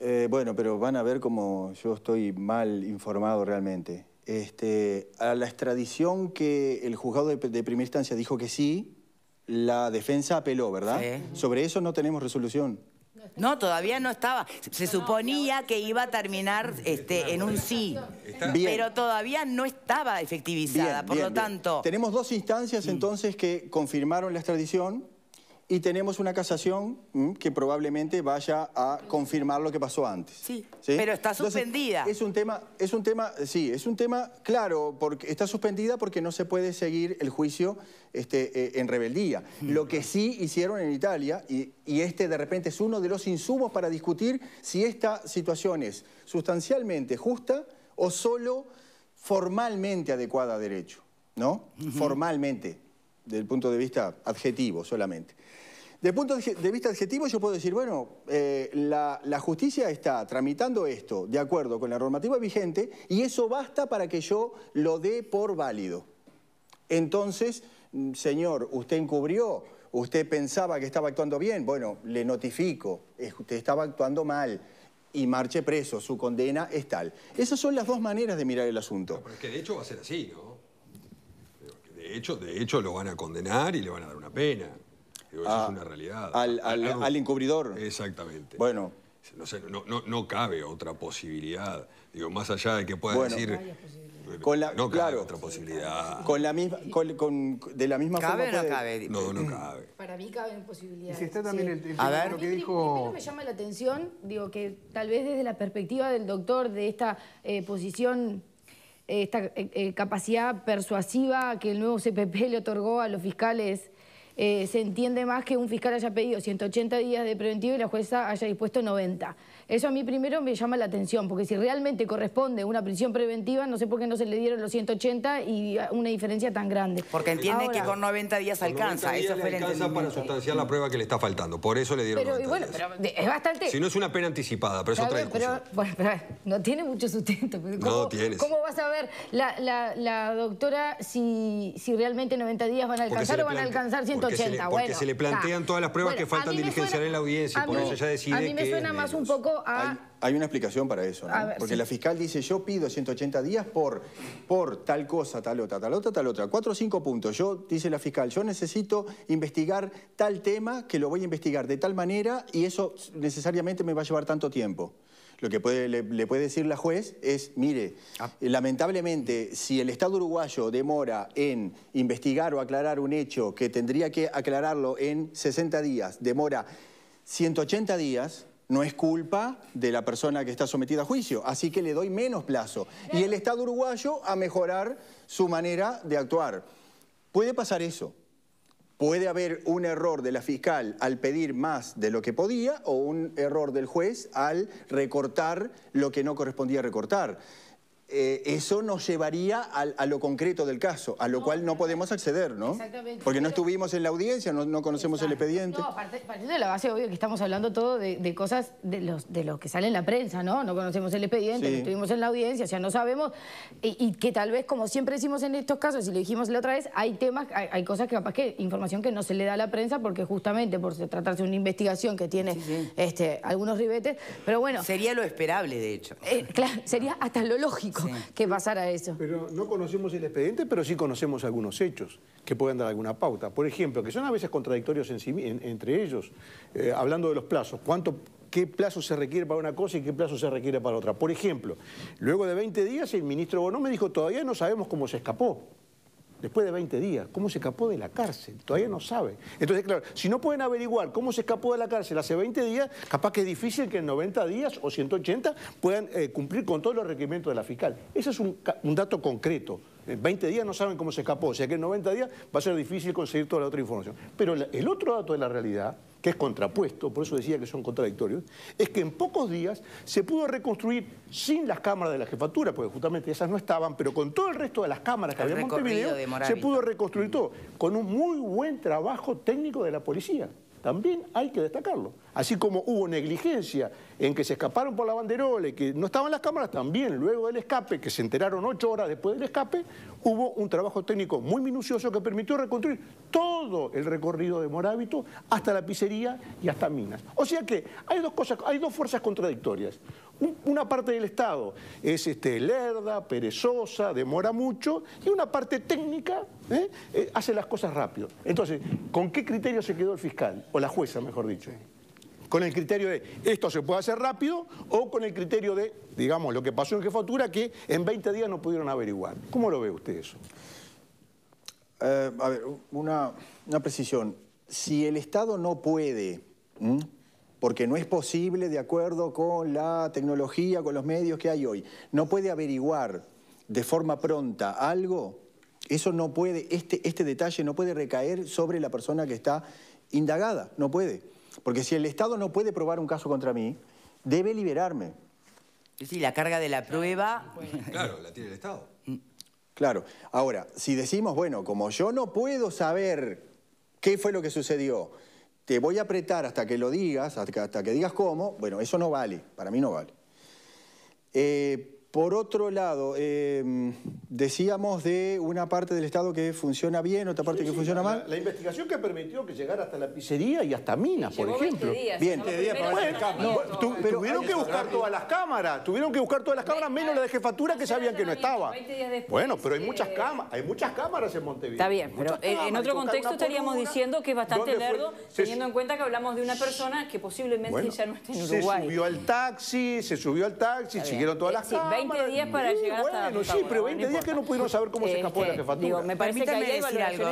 [SPEAKER 7] Eh, bueno, pero van a ver como yo estoy mal informado realmente. Este, a la extradición que el juzgado de, primera instancia dijo que sí, la defensa apeló, ¿verdad? Sobre eso no tenemos resolución.
[SPEAKER 1] No, todavía no estaba. Se suponía que iba a terminar este, en un sí, pero todavía no estaba efectivizada. Por lo
[SPEAKER 7] tanto... Tenemos dos instancias mm. entonces que confirmaron la extradición y tenemos una casación mm, que probablemente vaya a confirmar lo que pasó antes. Sí, pero está suspendida. es un tema, es un tema, sí, es un tema, claro, porque está suspendida porque no se puede seguir el juicio este, eh, en rebeldía. Mm. Lo que sí hicieron en Italia, y, este de repente es uno de los insumos para discutir si esta situación es sustancialmente justa o solo formalmente adecuada a derecho, ¿no? Formalmente, desde el punto de vista adjetivo solamente. De punto de vista adjetivo yo puedo decir, bueno, eh, la, justicia está tramitando esto de acuerdo con la normativa vigente y eso basta para que yo lo dé por válido. Entonces, mm, señor, usted encubrió, usted pensaba que estaba actuando bien, bueno, le notifico, usted estaba actuando mal y marche preso, su condena es tal. Esas son las dos maneras de mirar
[SPEAKER 3] el asunto. Porque de hecho va a ser así, ¿no? De hecho, de hecho lo van a condenar y le van a dar una pena es ah, una realidad. Al, encubridor. Exactamente. Bueno. No, sé, no, no, cabe otra posibilidad. Digo, más allá de que pueda decir... no cabe claro, otra posibilidad.
[SPEAKER 7] Con la misma, con, de la misma ¿Cabe O no, cabe? no, no mm.
[SPEAKER 1] cabe.
[SPEAKER 4] Para mí caben posibilidades. también el, a ver. que dijo. me llama la atención, digo, que tal vez desde la perspectiva del doctor, de esta eh, posición eh, esta eh, capacidad persuasiva que el nuevo CPP le otorgó a los fiscales eh, se entiende más que un fiscal haya pedido 180 días de preventivo y la jueza haya dispuesto 90. Eso a mí primero me llama la atención, porque si realmente corresponde una prisión preventiva, no sé por qué no se le dieron los 180 y una diferencia tan grande. Porque entiende que con
[SPEAKER 1] 90 días alcanza. 90 eso fue alcanza
[SPEAKER 3] para sustanciar la prueba que le está faltando. Por eso le dieron
[SPEAKER 4] pero, es bastante... Si no es
[SPEAKER 3] una pena anticipada, pero es otra discusión.
[SPEAKER 4] Pero, bueno, pero no tiene mucho sustento. ¿cómo, ¿Cómo vas a ver la, doctora si, si realmente 90 días van a alcanzar o van a alcanzar 180? porque se le plantean todas las pruebas que faltan diligenciar en la audiencia por eso ya decide A mí me suena más un poco a...
[SPEAKER 7] Hay, una explicación para eso, ¿no? porque la fiscal dice, yo pido 180 días por, por tal cosa, tal otra, tal otra, tal otra. Cuatro o cinco puntos. Yo, dice la fiscal, yo necesito investigar tal tema que lo voy a investigar de tal manera y eso necesariamente me va a llevar tanto tiempo. Lo que le, puede decir la juez es, mire, ah. lamentablemente, si el Estado uruguayo demora en investigar o aclarar un hecho que tendría que aclararlo en 60 días, demora 180 días, no es culpa de la persona que está sometida a juicio, así que le doy menos plazo. Y el Estado uruguayo a mejorar su manera de actuar. Puede pasar eso puede haber un error de la fiscal al pedir más de lo que podía o un error del juez al recortar lo que no correspondía recortar. Eh, eso nos llevaría a, lo concreto del caso, a lo cual no podemos acceder, ¿no? Exactamente. Porque no estuvimos en la audiencia, no, conocemos el expediente. No,
[SPEAKER 4] partiendo de la base, obvio que estamos hablando todo de, cosas de los, que salen en la prensa, ¿no? No conocemos el expediente, no estuvimos en la audiencia, o sea, no sabemos. Y, que tal vez, como siempre decimos en estos casos, y lo dijimos la otra vez, hay temas, hay, cosas que capaz que, información que no se le da a la prensa, porque justamente por tratarse de una investigación que tiene este, algunos ribetes, pero bueno. Sería lo
[SPEAKER 2] esperable, de hecho.
[SPEAKER 4] Eh, claro, sería hasta lo lógico que pasara eso. Pero no
[SPEAKER 2] conocemos el expediente, pero sí conocemos algunos hechos que pueden dar alguna pauta. Por ejemplo, que son a veces contradictorios entre ellos, eh, hablando de los plazos. ¿Cuánto qué plazo se requiere para una cosa y qué plazo se requiere para otra. Por ejemplo, luego de 20 días el ministro Bonó me dijo, todavía no sabemos cómo se escapó después de 20 días, cómo se escapó de la cárcel, todavía no sabe. Entonces, claro, si no pueden averiguar cómo se escapó de la cárcel hace 20 días, capaz que es difícil que en 90 días o 180 puedan eh, cumplir con todos los requerimientos de la fiscal. Ese es un, un dato concreto. En 20 días no saben cómo se escapó, o sea que en 90 días va a ser difícil conseguir toda la otra información. Pero el otro dato de la realidad que es contrapuesto, por eso decía que son contradictorios, es que en pocos días se pudo reconstruir sin las cámaras de la jefatura, porque justamente esas no estaban, pero con todo el resto de las cámaras que habíamos había en Montevideo, se pudo reconstruir todo, con un muy buen trabajo técnico de la policía. También hay que destacarlo así como hubo negligencia en que se escaparon por la banderola y que no estaban las cámaras, también luego del escape, que se enteraron ocho horas después del escape, hubo un trabajo técnico muy minucioso que permitió reconstruir todo el recorrido de Morábito hasta la pizzería y hasta Minas. O sea que hay dos cosas, hay dos fuerzas contradictorias. una parte del Estado es este, lerda, perezosa, demora mucho, y una parte técnica ¿eh? Eh, hace las cosas rápido. Entonces, ¿con qué criterio se quedó el fiscal? O la jueza, mejor dicho con el criterio de esto se puede hacer rápido o con el criterio de, digamos, lo que pasó en jefatura que en 20 días no pudieron averiguar. ¿Cómo lo ve usted eso? Eh, a ver, una,
[SPEAKER 7] precisión. Si el Estado no puede, porque no es posible de acuerdo con la tecnología, con los medios que hay hoy, no puede averiguar de forma pronta algo, eso no puede, este, este detalle no puede recaer sobre la persona que está indagada, no puede. Porque si el Estado no puede probar un caso contra mí, debe liberarme.
[SPEAKER 1] Sí, la carga de la prueba... Claro, la tiene el
[SPEAKER 3] Estado. Mm.
[SPEAKER 7] Claro. Ahora, si decimos, bueno, como yo no puedo saber qué fue lo que sucedió, te voy a apretar hasta que lo digas, hasta que, digas cómo, bueno, eso no vale, para mí no vale. Eh, por otro lado, em, decíamos de una parte del Estado que funciona bien, otra parte que funciona mal. La,
[SPEAKER 2] investigación que permitió que llegara hasta la pizzería y hasta Minas, por ejemplo. bien, días pero tuvieron que buscar todas las cámaras, tuvieron que buscar todas las cámaras, menos la de jefatura que sabían que no estaba.
[SPEAKER 5] Bueno, pero hay muchas cámaras,
[SPEAKER 2] hay muchas cámaras en Montevideo. Está bien, pero eh, en otro contexto estaríamos diciendo
[SPEAKER 5] que es bastante lerdo, teniendo en cuenta que hablamos de una persona que posiblemente ya no esté en Uruguay. Se
[SPEAKER 2] subió al taxi, se subió al taxi, siguieron todas las cámaras. Eh, 20
[SPEAKER 5] días para llegar a hasta... Bueno, sí,
[SPEAKER 2] pero 20 días que no pudieron saber cómo se escapó de la este, jefatura. me parece Permítame decir algo,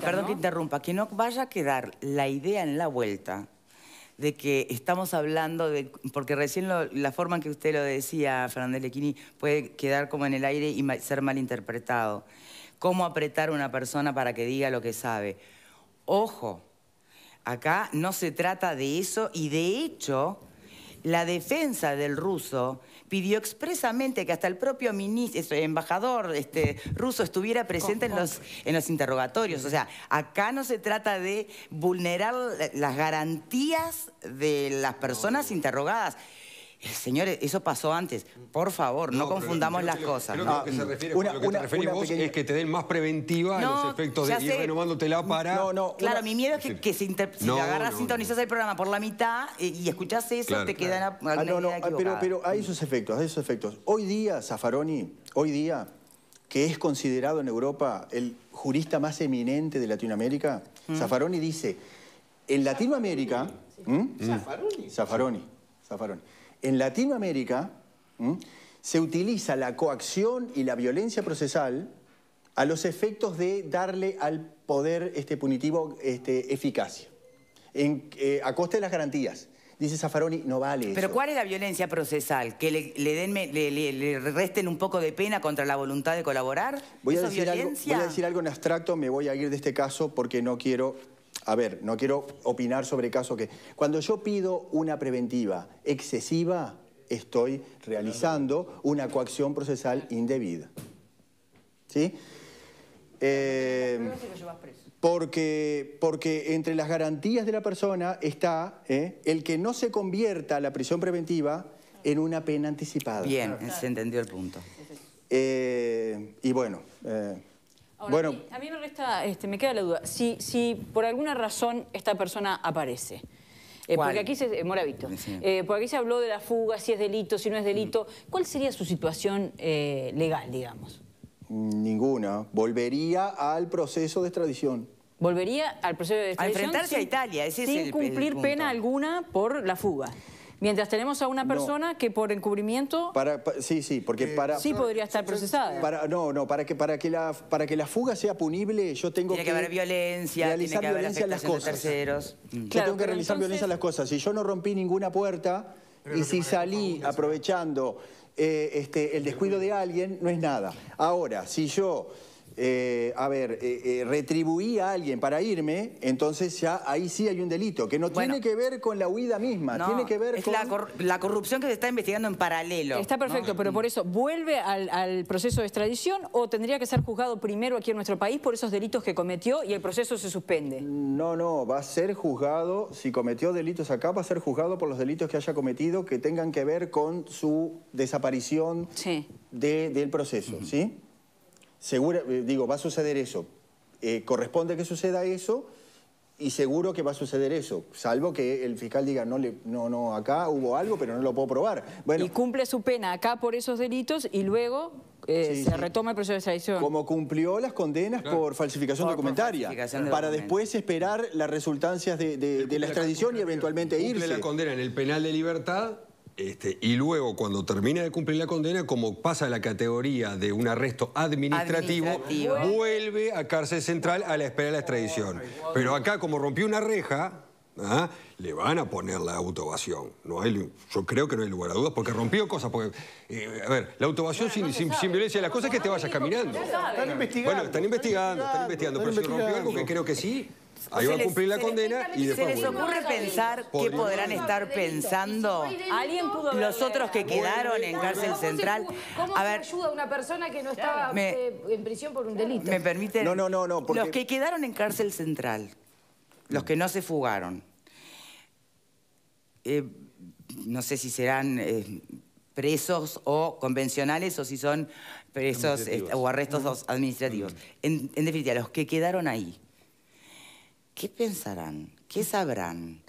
[SPEAKER 2] perdón que interrumpa,
[SPEAKER 1] que no vaya a quedar la idea en la vuelta de que estamos hablando de... Porque recién la forma en que usted lo decía, Fernández Lequini, puede quedar como en el aire y ser ser malinterpretado. Cómo apretar a una persona para que diga lo que sabe. Ojo, acá no se trata de eso y de hecho la defensa del ruso pidió expresamente que hasta el propio ministro, embajador este, ruso estuviera presente en los, en los interrogatorios. O sea, acá no se trata de vulnerar las garantías de las personas interrogadas. Señores, eso pasó antes. Por favor, no, confundamos las cosas. lo que una, lo te
[SPEAKER 3] es que te den más preventiva no, los efectos de ir renovándotela para... No, no, claro, mi
[SPEAKER 1] miedo es que, si, te agarras, sintonizas el programa por la mitad y, escuchas eso, te quedan ah, no, no, ah, pero, pero hay esos
[SPEAKER 7] efectos, hay esos efectos. Hoy día, Zaffaroni, hoy día, que es considerado en Europa el jurista más eminente de Latinoamérica, mm. Zaffaroni dice, en Latinoamérica... Zaffaroni. Zaffaroni. Zaffaroni en Latinoamérica se utiliza la coacción y la violencia procesal a los efectos de darle al poder este, punitivo este, eficacia, eh, a costa de las garantías. Dice Zafaroni no vale ¿Pero
[SPEAKER 1] cuál es la violencia procesal? ¿Que le, le, resten un poco de pena contra la voluntad de colaborar? decir, Algo, voy a decir
[SPEAKER 7] algo en abstracto, me voy a ir de este caso porque no quiero a ver, no quiero opinar sobre caso que... Cuando yo pido una preventiva excesiva, estoy realizando una coacción procesal indebida. ¿Sí? Eh, porque, porque entre las garantías de la persona está eh, el que no se convierta la prisión preventiva en una pena anticipada. Bien,
[SPEAKER 1] se entendió el punto.
[SPEAKER 7] Eh, y bueno... Eh, bueno,
[SPEAKER 5] a mí, me resta, este, me queda la duda. Si, si por alguna razón esta persona aparece, eh, porque aquí se, eh, eh, porque aquí se habló de la fuga, si es delito, si no es delito. Mm. ¿Cuál sería su situación legal, digamos?
[SPEAKER 7] Ninguna. Volvería al proceso de extradición.
[SPEAKER 5] Volvería al proceso de extradición. A enfrentarse a Italia, ese Sin cumplir pena alguna por la fuga. Mientras tenemos a una persona que por encubrimiento...
[SPEAKER 7] sí, sí, porque eh, para... Sí
[SPEAKER 5] podría estar procesada.
[SPEAKER 7] no, no, para que, para, que la, para que la fuga sea punible yo tengo que... tiene que... haber violencia, tiene que violencia a las cosas. terceros. yo tengo que realizar violencia a las cosas. Si yo no rompí ninguna puerta y si salí aprovechando eh, este, el descuido de alguien, no es nada. Ahora, si yo... Eh, a ver, eh, eh, retribuí a alguien para irme, entonces ya ahí sí hay un delito, que no tiene que ver con la huida misma, tiene que ver con...
[SPEAKER 1] La, corrupción que se está investigando en paralelo. Está perfecto, pero por
[SPEAKER 5] eso, ¿vuelve al, proceso de extradición o tendría que ser juzgado primero aquí en nuestro país por esos delitos que cometió y el proceso se
[SPEAKER 7] suspende? No, no, va a ser juzgado, si cometió delitos acá, va a ser juzgado por los delitos que haya cometido que tengan que ver con su desaparición del proceso, ¿sí? Eh, digo, va a suceder eso. Eh, corresponde que suceda eso y seguro que va a suceder eso, salvo que el fiscal diga, no, no, no, acá hubo algo, pero no lo puedo probar. Bueno, y cumple
[SPEAKER 5] su pena acá por esos delitos y luego
[SPEAKER 7] eh, se retoma el proceso de extradición. Como cumplió las condenas por falsificación documentaria, para después esperar las resultancias de, la extradición y eventualmente cumple irse. la
[SPEAKER 3] condena en el penal de libertad este, y luego, cuando termina de cumplir la condena, como pasa a la categoría de un arresto administrativo, vuelve a cárcel central a la espera de la extradición. Pero acá, como rompió una reja, ¿ah? le van a poner la autovación. No hay, yo creo que no hay lugar a dudas, porque rompió cosas. Eh, a ver, la autovación sin, violencia de las cosas es que te vayas caminando. Están investigando. Bueno, investigando, están investigando. Están investigando pero si rompió algo que creo que sí... Ahí a cumplir la condena y después ¿Se les ocurre pensar qué podrán estar
[SPEAKER 4] pensando ¿Alguien los otros que quedaron en cárcel central? ¿Cómo a ayuda a una persona que no estaba este, en prisión por un delito?
[SPEAKER 1] ¿Me permiten? No, no, no. no Los que quedaron en cárcel central, los que no se fugaron, eh, no sé si serán... Eh, presos o convencionales o si son presos este, o arrestos administrativos. en definitiva, los que quedaron ahí, ¿qué pensarán? ¿Qué sabrán?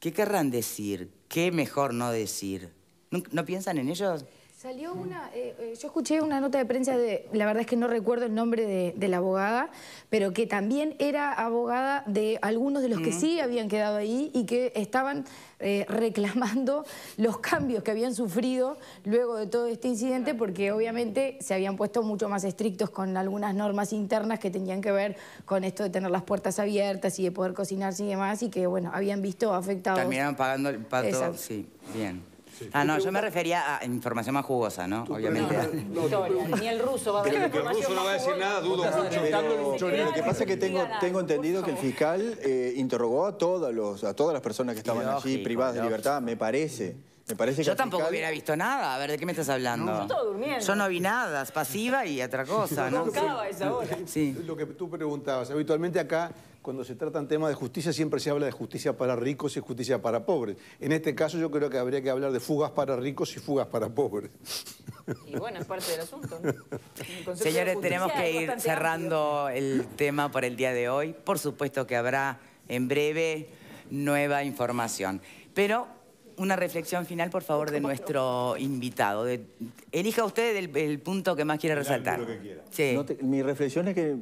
[SPEAKER 1] ¿Qué querrán decir? ¿Qué mejor no decir? ¿No, piensan en ellos?
[SPEAKER 4] Salió una, eh, eh, yo escuché una nota de prensa de, la verdad es que no recuerdo el nombre de, la abogada, pero que también era abogada de algunos de los que mm. sí habían quedado ahí y que estaban eh, reclamando los cambios que habían sufrido luego de todo este incidente, porque obviamente se habían puesto mucho más estrictos con algunas normas internas que tenían que ver con esto de tener las puertas abiertas y de poder cocinarse y demás, y que, bueno, habían visto afectados. Terminaban
[SPEAKER 1] pagando el pato, sí, bien. Ah, no, yo me refería a información más jugosa, ¿no? Obviamente.
[SPEAKER 5] ni el ruso
[SPEAKER 3] va a decir El ruso no va a decir nada, dudo
[SPEAKER 1] mucho. lo que pasa es que tengo, tengo entendido que el
[SPEAKER 7] fiscal eh, interrogó a, a todas las personas que estaban allí privadas de libertad, me parece.
[SPEAKER 1] Yo tampoco hubiera visto nada. A ver, ¿de qué me estás hablando? No, yo estaba durmiendo. Yo no vi nada, es pasiva
[SPEAKER 2] y otra cosa. ¿no? [laughs] Sí. Lo que tú preguntabas. Habitualmente acá, cuando se tratan temas de justicia, siempre se habla de justicia para ricos y justicia para pobres. En este caso yo creo que habría que hablar de fugas para ricos y fugas para pobres. Y bueno, es parte del asunto. Señores, tenemos que ir cerrando
[SPEAKER 1] el tema por el día de hoy. Por supuesto que habrá en breve nueva información. Pero una reflexión final, por favor, de nuestro invitado. elija usted el, punto que más quiere resaltar.
[SPEAKER 7] mi reflexión es que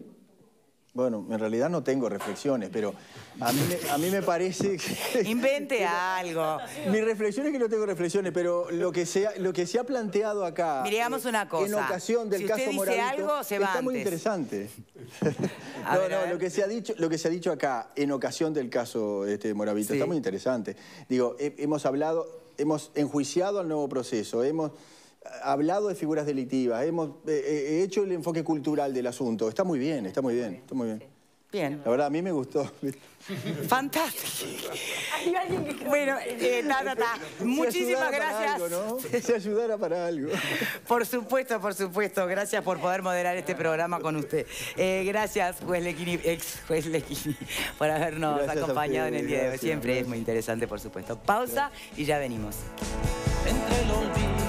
[SPEAKER 7] bueno, en realidad no tengo reflexiones, pero a mí, me, parece que... [laughs] Invente [laughs] algo. Mi reflexión es que no tengo reflexiones, pero lo que se ha, lo que se ha planteado acá... Miremos eh, una cosa. En ocasión del si caso Moravito... está muy interesante. [laughs] no, no, lo que, se ha dicho, lo que se ha dicho acá en ocasión del caso este, Moravito está muy interesante. Digo, hemos hablado, hemos enjuiciado al nuevo proceso, hemos hablado de figuras delictivas, hemos eh, eh, hecho el enfoque cultural del asunto. Está muy bien, está muy bien, está muy bien. Bien. La verdad, a mí me gustó.
[SPEAKER 1] [laughs] Fantástico. bueno, eh, ta, muchísimas gracias.
[SPEAKER 7] Se ayudara para algo.
[SPEAKER 1] Por supuesto, por supuesto. Gracias por poder moderar este programa con usted. Eh, gracias, juez Lequini, ex juez Lequini, por habernos acompañado en el día de hoy. Siempre es muy interesante, por supuesto. Pausa y ya venimos. Entre